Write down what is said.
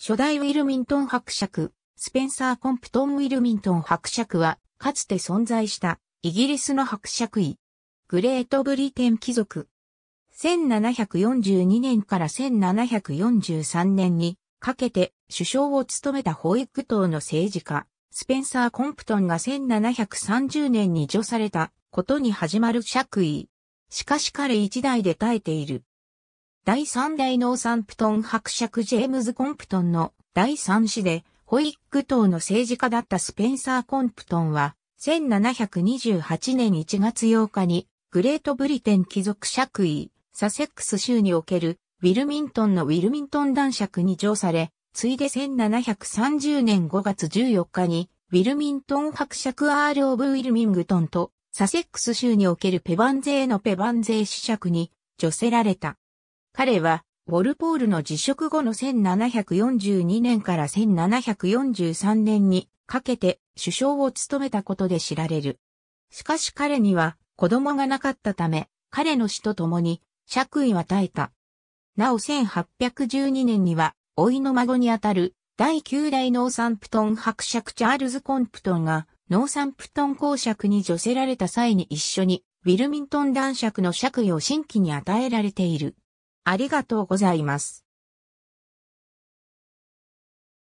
初代ウィルミントン伯爵、スペンサー・コンプトン・ウィルミントン伯爵は、かつて存在したイギリスの伯爵位。グレートブリテン貴族。1742年から1743年にかけて首相を務めた保育党の政治家、スペンサー・コンプトンが1730年に除されたことに始まる爵位。しかし彼一代で耐えている。第3代ノーサンプトン伯爵ジェームズ・コンプトンの第3子で、ホイッグ党の政治家だったスペンサー・コンプトンは、1728年1月8日に、グレートブリテン貴族爵位、サセックス州における、ウィルミントンのウィルミントン男爵に上され、ついで1730年5月14日に、ウィルミントン伯爵アール・オブ・ウィルミングトンと、サセックス州におけるペバンゼーのペバンゼー子爵に、除せられた。彼は、ウォルポールの辞職後の1742年から1743年にかけて首相を務めたことで知られる。しかし彼には子供がなかったため、彼の死と共に爵位を与えた。なお1812年には、老いの孫にあたる第9代ノーサンプトン伯爵チャールズ・コンプトンが、ノーサンプトン公爵に除せられた際に一緒に、ウィルミントン男爵の爵位を新規に与えられている。ありがとうございます。